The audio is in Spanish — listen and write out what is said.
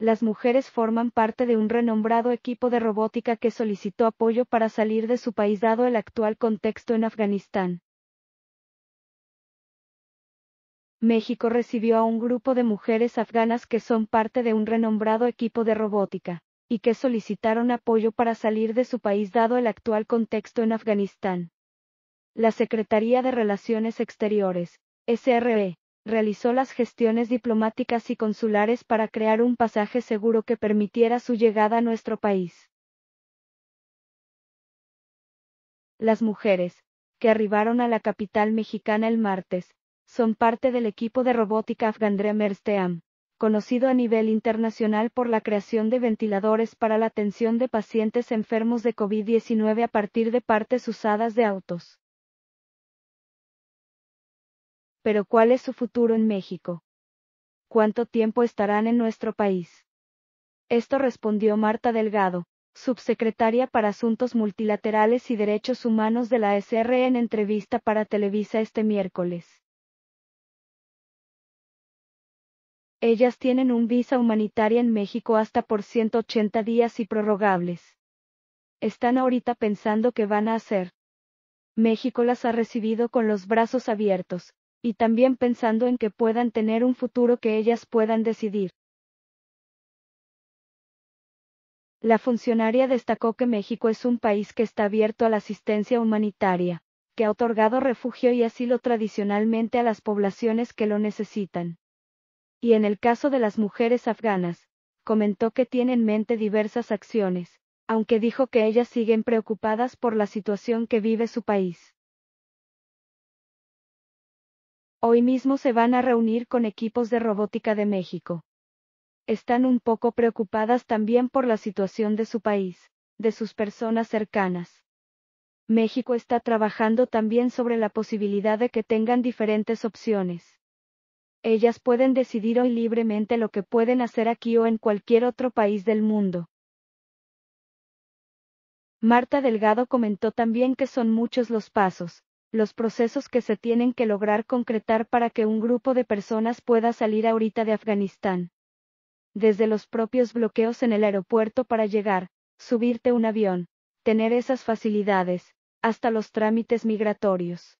las mujeres forman parte de un renombrado equipo de robótica que solicitó apoyo para salir de su país dado el actual contexto en Afganistán. México recibió a un grupo de mujeres afganas que son parte de un renombrado equipo de robótica, y que solicitaron apoyo para salir de su país dado el actual contexto en Afganistán. La Secretaría de Relaciones Exteriores, SRE, realizó las gestiones diplomáticas y consulares para crear un pasaje seguro que permitiera su llegada a nuestro país. Las mujeres, que arribaron a la capital mexicana el martes, son parte del equipo de robótica Afgandre Mersteam, conocido a nivel internacional por la creación de ventiladores para la atención de pacientes enfermos de COVID-19 a partir de partes usadas de autos pero ¿cuál es su futuro en México? ¿Cuánto tiempo estarán en nuestro país? Esto respondió Marta Delgado, subsecretaria para Asuntos Multilaterales y Derechos Humanos de la SR en entrevista para Televisa este miércoles. Ellas tienen un visa humanitaria en México hasta por 180 días y prorrogables. Están ahorita pensando qué van a hacer. México las ha recibido con los brazos abiertos, y también pensando en que puedan tener un futuro que ellas puedan decidir. La funcionaria destacó que México es un país que está abierto a la asistencia humanitaria, que ha otorgado refugio y asilo tradicionalmente a las poblaciones que lo necesitan. Y en el caso de las mujeres afganas, comentó que tiene en mente diversas acciones, aunque dijo que ellas siguen preocupadas por la situación que vive su país. Hoy mismo se van a reunir con equipos de robótica de México. Están un poco preocupadas también por la situación de su país, de sus personas cercanas. México está trabajando también sobre la posibilidad de que tengan diferentes opciones. Ellas pueden decidir hoy libremente lo que pueden hacer aquí o en cualquier otro país del mundo. Marta Delgado comentó también que son muchos los pasos, los procesos que se tienen que lograr concretar para que un grupo de personas pueda salir ahorita de Afganistán. Desde los propios bloqueos en el aeropuerto para llegar, subirte un avión, tener esas facilidades, hasta los trámites migratorios.